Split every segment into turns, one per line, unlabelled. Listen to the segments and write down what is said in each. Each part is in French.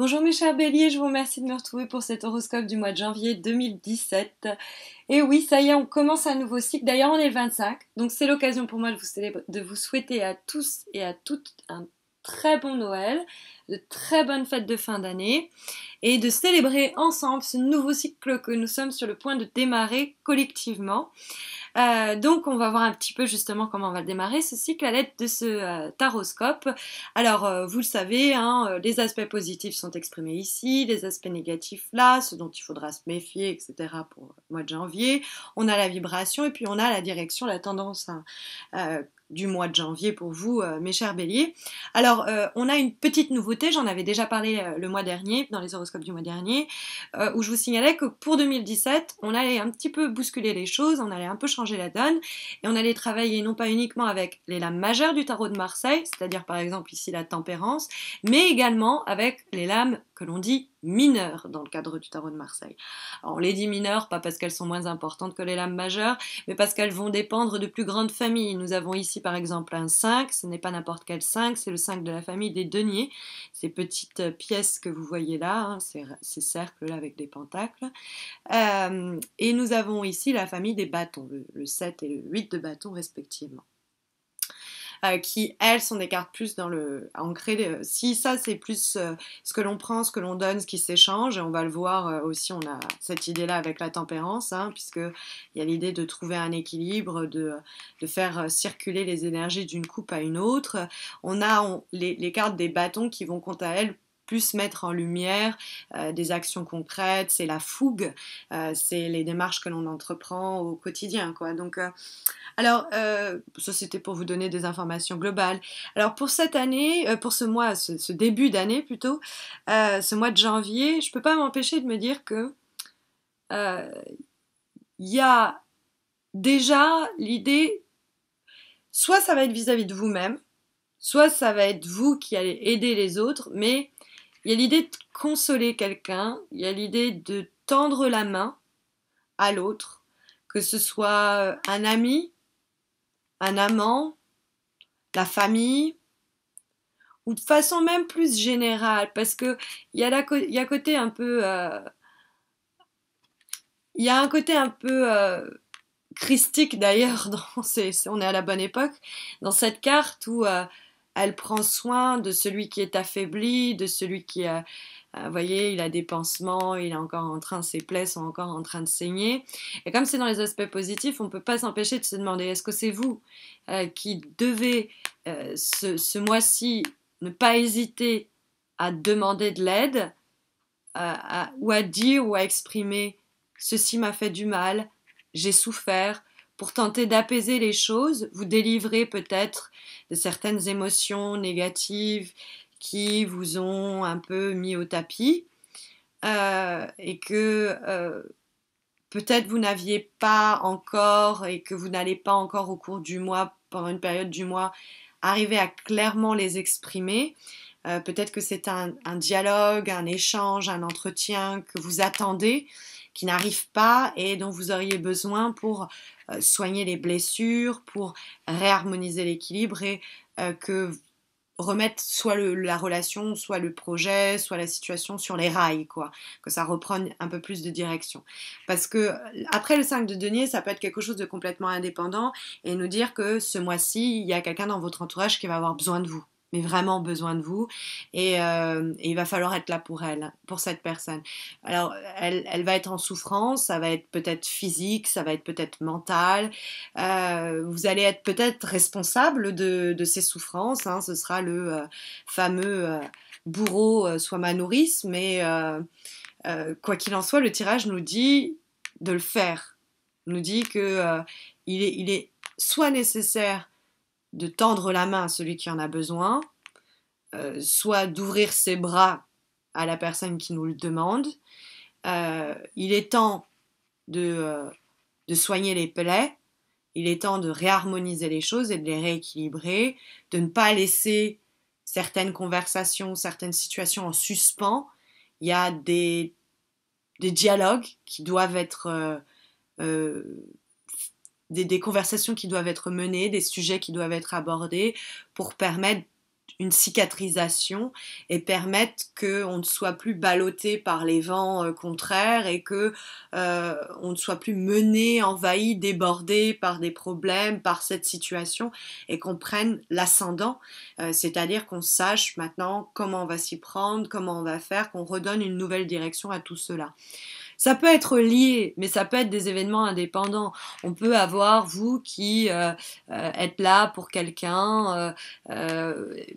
Bonjour mes chers béliers, je vous remercie de me retrouver pour cet horoscope du mois de janvier 2017. Et oui, ça y est, on commence un nouveau cycle. D'ailleurs, on est le 25, donc c'est l'occasion pour moi de vous, célébrer, de vous souhaiter à tous et à toutes un très bon Noël, de très bonnes fêtes de fin d'année et de célébrer ensemble ce nouveau cycle que nous sommes sur le point de démarrer collectivement. Euh, donc on va voir un petit peu justement comment on va démarrer ce cycle à l'aide de ce euh, taroscope. Alors euh, vous le savez, hein, les aspects positifs sont exprimés ici, les aspects négatifs là, ce dont il faudra se méfier, etc. pour le mois de janvier. On a la vibration et puis on a la direction, la tendance hein, du mois de janvier pour vous, euh, mes chers béliers. Alors, euh, on a une petite nouveauté, j'en avais déjà parlé euh, le mois dernier, dans les horoscopes du mois dernier, où je vous signalais que pour 2017, on allait un petit peu bousculer les choses, on allait un peu changer la donne, et on allait travailler non pas uniquement avec les lames majeures du tarot de Marseille, c'est-à-dire par exemple ici la tempérance, mais également avec les lames que l'on dit mineures dans le cadre du tarot de Marseille. on les dit mineures, pas parce qu'elles sont moins importantes que les lames majeures, mais parce qu'elles vont dépendre de plus grandes familles. Nous avons ici par exemple un 5, ce n'est pas n'importe quel 5, c'est le 5 de la famille des deniers, ces petites pièces que vous voyez là, hein, ces, cercles-là avec des pentacles. Euh, et nous avons ici la famille des bâtons, le 7 et le 8 de bâtons respectivement. Euh, qui, elles, sont des cartes plus dans le ancré. Euh, si ça, c'est plus euh, ce que l'on prend, ce que l'on donne, ce qui s'échange, et on va le voir aussi, on a cette idée-là avec la tempérance, hein, il y a l'idée de trouver un équilibre, de, de faire circuler les énergies d'une coupe à une autre. On a les, les cartes des bâtons qui vont, quant à elles, plus mettre en lumière euh, des actions concrètes, c'est la fougue, euh, c'est les démarches que l'on entreprend au quotidien. Quoi. Donc, euh, alors, ça c'était pour vous donner des informations globales. Alors pour cette année, pour ce mois, ce, début d'année plutôt, ce mois de janvier, je peux pas m'empêcher de me dire que il y a déjà l'idée, soit ça va être vis à -vis de vous-même, soit ça va être vous qui allez aider les autres, mais il y a l'idée de consoler quelqu'un, il y a l'idée de tendre la main à l'autre, que ce soit euh, un ami, un amant, la famille, ou de façon même plus générale, parce que il y a la côté un peu, il un côté un peu euh, euh, christique d'ailleurs, on est à la bonne époque, dans cette carte où elle prend soin de celui qui est affaibli, de celui qui a, euh, vous voyez, il a des pansements, il est encore en train, ses plaies sont encore en train de saigner. Et comme c'est dans les aspects positifs, on ne peut pas s'empêcher de se demander est-ce que c'est vous euh, qui devez euh, ce, mois-ci ne pas hésiter à demander de l'aide ou à dire ou à exprimer ceci m'a fait du mal, j'ai souffert, pour tenter d'apaiser les choses, vous délivrer peut-être de certaines émotions négatives qui vous ont un peu mis au tapis euh, et que euh, peut-être vous n'aviez pas encore et que vous n'allez pas encore au cours du mois, pendant une période du mois, arriver à clairement les exprimer. Euh, peut-être que c'est un dialogue, un échange, un entretien que vous attendez, qui n'arrive pas et dont vous auriez besoin pour euh, soigner les blessures, pour réharmoniser l'équilibre et euh, que remettre soit la relation, soit le projet, soit la situation sur les rails, quoi. Que ça reprenne un peu plus de direction. Parce que euh, après le 5 de denier, ça peut être quelque chose de complètement indépendant et nous dire que ce mois-ci, il y a quelqu'un dans votre entourage qui va avoir besoin de vous mais vraiment besoin de vous. Euh, et, il va falloir être là pour elle, pour cette personne. Alors, elle, elle va être en souffrance, ça va être peut-être physique, ça va être peut-être mental. Euh, vous allez être peut-être responsable de, de ces souffrances. Hein. Ce sera le euh, fameux bourreau, soit ma nourrice, mais quoi qu'il en soit, le tirage nous dit de le faire. nous dit que il est, il est soit nécessaire de tendre la main à celui qui en a besoin, euh, soit d'ouvrir ses bras à la personne qui nous le demande. Euh, il est temps de, euh, de soigner les plaies, il est temps de réharmoniser les choses et de les rééquilibrer, de ne pas laisser certaines conversations, certaines situations en suspens. Il y a des, des dialogues qui doivent être des, conversations qui doivent être menées, des sujets qui doivent être abordés pour permettre une cicatrisation et permettre qu'on ne soit plus ballotté par les vents euh, contraires et que euh, on ne soit plus mené, envahi, débordé par des problèmes, par cette situation et qu'on prenne l'ascendant, euh, c'est-à-dire qu'on sache maintenant comment on va s'y prendre, comment on va faire, qu'on redonne une nouvelle direction à tout cela. Ça peut être lié, mais ça peut être des événements indépendants. On peut avoir vous qui euh, euh, êtes là pour quelqu'un, euh,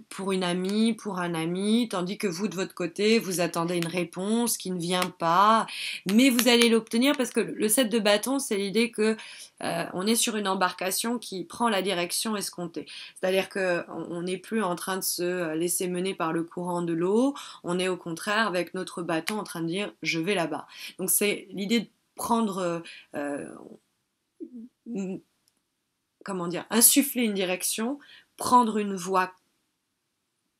pour une amie, pour un ami, tandis que vous de votre côté, vous attendez une réponse qui ne vient pas, mais vous allez l'obtenir parce que le set de bâton, c'est l'idée que on est sur une embarcation qui prend la direction escomptée. C'est-à-dire qu'on n'est plus en train de se laisser mener par le courant de l'eau, on est au contraire avec notre bâton en train de dire je vais là-bas. Donc c'est l'idée de prendre, euh, euh, comment dire, insuffler une direction, prendre une voie,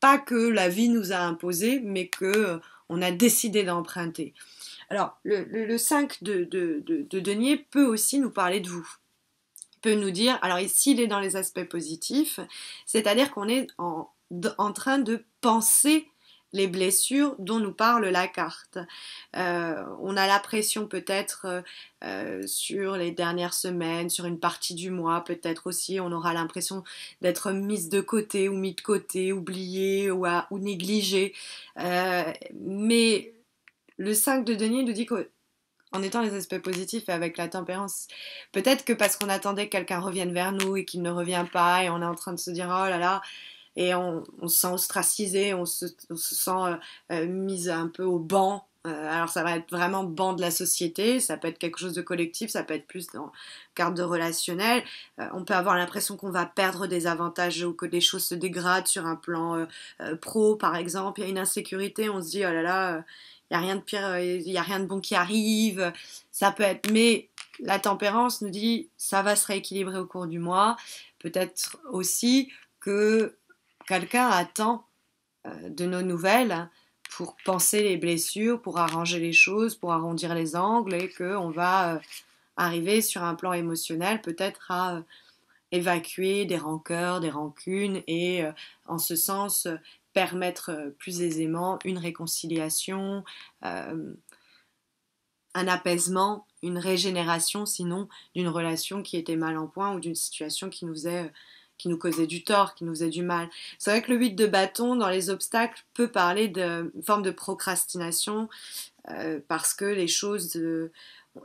pas que la vie nous a imposée, mais que euh, on a décidé d'emprunter. Alors, le, 5 de, denier peut aussi nous parler de vous peut nous dire, alors ici il est dans les aspects positifs, c'est-à-dire qu'on est en, en train de penser les blessures dont nous parle la carte. Euh, on a la pression peut-être euh, sur les dernières semaines, sur une partie du mois peut-être aussi, on aura l'impression d'être mise de côté ou mis de côté, oubliée ou, négligée. ou euh, mais le 5 de denier nous dit que en étant les aspects positifs et avec la tempérance. Peut-être que parce qu'on attendait que quelqu'un revienne vers nous et qu'il ne revient pas et on est en train de se dire oh là là, et on, se sent ostracisé, on se, sent euh, euh, mise un peu au banc. Euh, alors ça va être vraiment banc de la société, ça peut être quelque chose de collectif, ça peut être plus dans carte de relationnel. on peut avoir l'impression qu'on va perdre des avantages ou que des choses se dégradent sur un plan pro par exemple. Il y a une insécurité, on se dit oh là là, il n'y a rien de pire, il n'y a rien de bon qui arrive. Ça peut être, mais la tempérance nous dit ça va se rééquilibrer au cours du mois. Peut-être aussi que Quelqu'un attend euh, de nos nouvelles pour penser les blessures, pour arranger les choses, pour arrondir les angles et qu'on va euh, arriver sur un plan émotionnel peut-être à euh, évacuer des rancœurs, des rancunes et en ce sens permettre plus aisément une réconciliation, un apaisement, une régénération sinon d'une relation qui était mal en point ou d'une situation qui nous est qui nous causait du tort, qui nous faisait du mal. C'est vrai que le 8 de bâton, dans les obstacles, peut parler d'une forme de procrastination, euh, parce que les choses... Euh,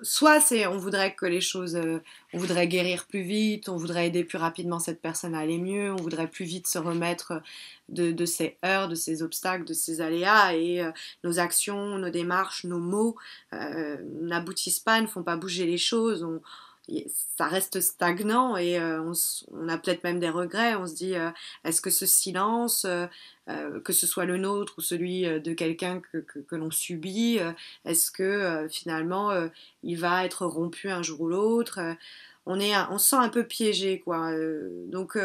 soit c'est on voudrait que les choses, euh, on voudrait guérir plus vite, on voudrait aider plus rapidement cette personne à aller mieux, on voudrait plus vite se remettre de, de ces heures, de ces obstacles, de ces aléas et nos actions, nos démarches, nos mots n'aboutissent pas, ne font pas bouger les choses. On, ça reste stagnant et euh, on, a peut-être même des regrets. On se dit, euh, est-ce que ce silence, euh, que ce soit le nôtre ou celui de quelqu'un que, l'on subit, est-ce que finalement il va être rompu un jour ou l'autre on, est, on se sent un peu piégé, quoi. donc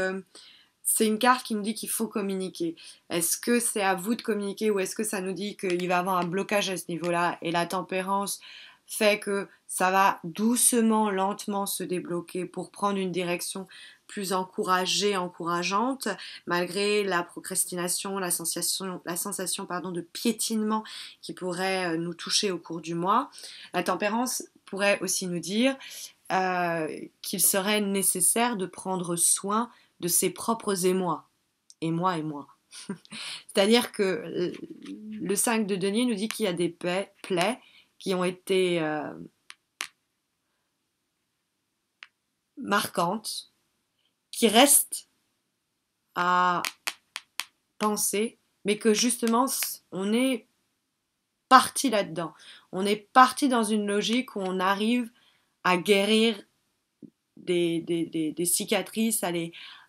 c'est une carte qui nous dit qu'il faut communiquer. Est-ce que c'est à vous de communiquer ou est-ce que ça nous dit qu'il va y avoir un blocage à ce niveau-là Et la tempérance, fait que ça va doucement, lentement se débloquer pour prendre une direction plus encouragée, encourageante, malgré la procrastination, la sensation, pardon, de piétinement qui pourrait euh, nous toucher au cours du mois. La tempérance pourrait aussi nous dire euh, qu'il serait nécessaire de prendre soin de ses propres émois. et moi. C'est-à-dire que le 5 de denier nous dit qu'il y a des plaies qui ont été euh, marquantes, qui restent à penser, mais que justement on est parti là-dedans. On est parti dans une logique où on arrive à guérir des, cicatrices, à,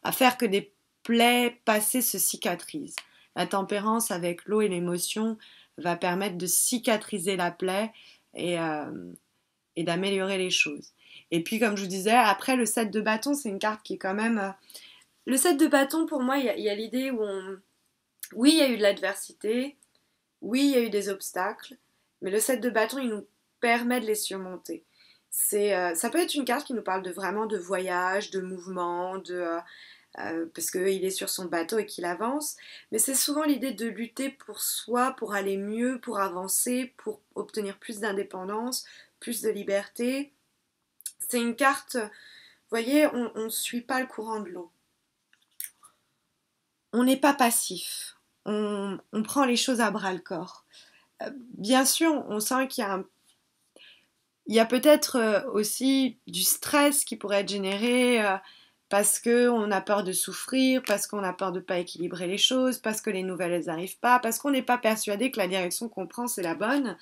à faire que des plaies passées se cicatrisent. La tempérance avec l'eau et l'émotion, va permettre de cicatriser la plaie euh, et, d'améliorer les choses. Et puis, comme je vous disais, après, le 7 de bâton, c'est une carte qui est quand même... Euh, le 7 de bâton, pour moi, il y a, l'idée où on... Oui, il y a eu de l'adversité, oui, il y a eu des obstacles, mais le 7 de bâton, il nous permet de les surmonter. C'est, euh, ça peut être une carte qui nous parle de vraiment de voyage, de mouvement, de, euh, parce qu'il est sur son bateau et qu'il avance. Mais c'est souvent l'idée de lutter pour soi, pour aller mieux, pour avancer, pour obtenir plus d'indépendance, plus de liberté. C'est une carte, vous voyez, on ne suit pas le courant de l'eau. On n'est pas passif. On, prend les choses à bras le corps. Euh, bien sûr, on sent qu'il y a peut-être euh, aussi du stress qui pourrait être généré, parce qu'on a peur de souffrir, parce qu'on a peur de ne pas équilibrer les choses, parce que les nouvelles n'arrivent pas, parce qu'on n'est pas persuadé que la direction qu'on prend c'est la bonne,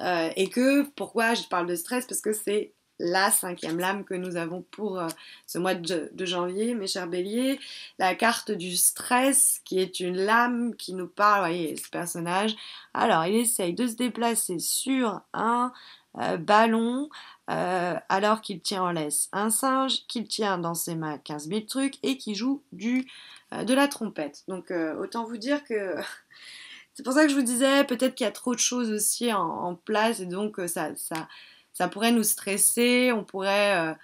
euh, et que pourquoi je parle de stress Parce que c'est la cinquième lame que nous avons pour euh, ce mois de, janvier, mes chers béliers. La carte du stress, qui est une lame qui nous parle, voyez, ce personnage. Alors, il essaye de se déplacer sur un euh, ballon euh, alors qu'il tient en laisse un singe, qu'il tient dans ses mains 15 000 trucs et qui joue du, euh, de la trompette. Donc euh, autant vous dire que c'est pour ça que je vous disais peut-être qu'il y a trop de choses aussi en, place et donc ça, pourrait nous stresser, on pourrait...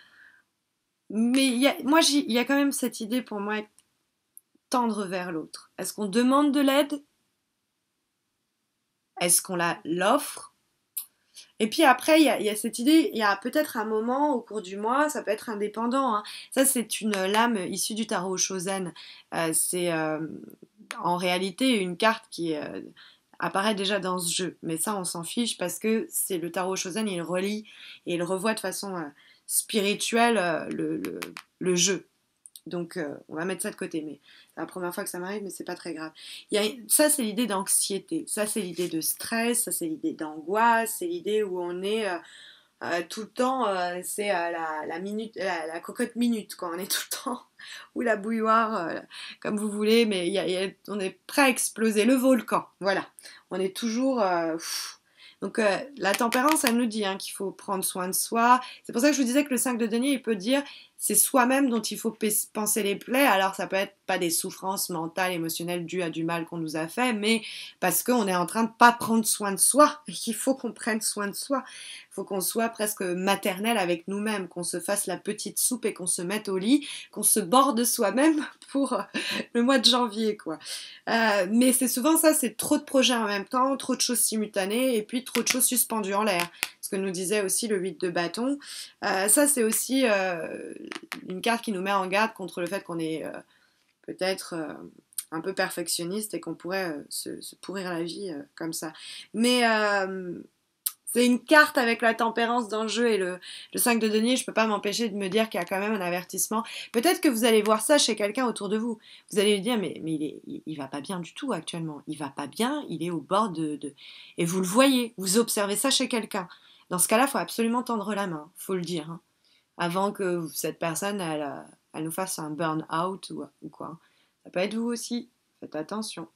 mais moi, il y a quand même cette idée pour moi tendre vers l'autre. Est-ce qu'on demande de l'aide Est-ce qu'on la l'offre et puis après, il y a, cette idée, il y a peut-être un moment au cours du mois, ça peut être indépendant. Hein. Ça, c'est une lame issue du tarot Shosen. Euh, c'est euh, en réalité une carte qui euh, apparaît déjà dans ce jeu. Mais ça, on s'en fiche parce que c'est le tarot Shosen, il relie et il revoit de façon spirituelle le jeu. Donc, euh, on va mettre ça de côté. Mais c'est la première fois que ça m'arrive, mais c'est pas très grave. ça, c'est l'idée d'anxiété. Ça, c'est l'idée de stress. Ça, c'est l'idée d'angoisse. C'est l'idée où on est euh, euh, tout le temps. c'est la, la, minute, la, cocotte minute, quand On est tout le temps. ou la bouilloire, comme vous voulez. Mais on est prêt à exploser. Le volcan. Voilà. On est toujours. donc la tempérance, elle nous dit hein, qu'il faut prendre soin de soi. C'est pour ça que je vous disais que le 5 de denier, il peut dire c'est soi-même dont il faut penser les plaies. Alors ça peut être pas des souffrances mentales, émotionnelles dues à du mal qu'on nous a fait, mais parce qu'on est en train de pas prendre soin de soi. Il faut qu'on prenne soin de soi. Il faut qu'on soit presque maternel avec nous-mêmes, qu'on se fasse la petite soupe et qu'on se mette au lit, qu'on se borde soi-même pour euh, le mois de janvier, quoi. Euh, mais c'est souvent ça, c'est trop de projets en même temps, trop de choses simultanées et puis trop de choses suspendues en l'air que nous disait aussi le 8 de bâton. Euh, ça, c'est aussi euh, une carte qui nous met en garde contre le fait qu'on est euh, peut-être un peu perfectionniste et qu'on pourrait se, pourrir la vie comme ça. Mais c'est une carte avec la tempérance dans le jeu et le, 5 de denier, je peux pas m'empêcher de me dire qu'il y a quand même un avertissement. Peut-être que vous allez voir ça chez quelqu'un autour de vous. Vous allez lui dire, mais, mais il, il, va pas bien du tout actuellement. Il va pas bien, il est au bord de... Et vous le voyez, vous observez ça chez quelqu'un. Dans ce cas-là, il faut absolument tendre la main, faut le dire, hein. avant que cette personne euh, elle, nous fasse un burn-out ou, ou quoi. Ça peut être vous aussi, faites attention.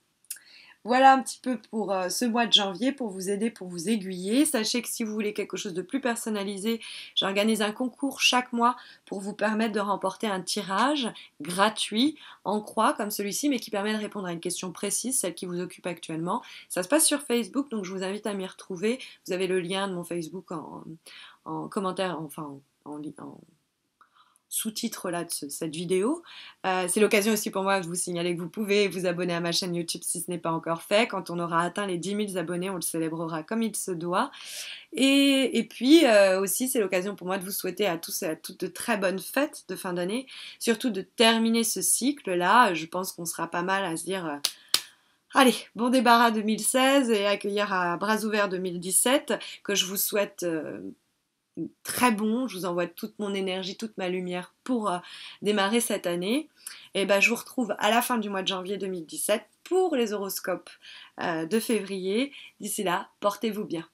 Voilà un petit peu pour euh, ce mois de janvier, pour vous aider, pour vous aiguiller. Sachez que si vous voulez quelque chose de plus personnalisé, j'organise un concours chaque mois pour vous permettre de remporter un tirage gratuit en croix comme celui-ci, mais qui permet de répondre à une question précise, celle qui vous occupe actuellement. Ça se passe sur Facebook, donc je vous invite à m'y retrouver. Vous avez le lien de mon Facebook en, commentaire, enfin en sous-titre là de cette vidéo. Euh, c'est l'occasion aussi pour moi de vous signaler que vous pouvez vous abonner à ma chaîne YouTube si ce n'est pas encore fait. Quand on aura atteint les 10 000 abonnés, on le célébrera comme il se doit. Et, puis euh, aussi, c'est l'occasion pour moi de vous souhaiter à tous et à toutes de très bonnes fêtes de fin d'année, surtout de terminer ce cycle-là. Je pense qu'on sera pas mal à se dire... Euh, allez, bon débarras 2016 et accueillir à bras ouverts 2017, que je vous souhaite très bon. Je vous envoie toute mon énergie, toute ma lumière pour euh, démarrer cette année. Et ben, je vous retrouve à la fin du mois de janvier 2017 pour les horoscopes euh, de février. D'ici là, portez-vous bien.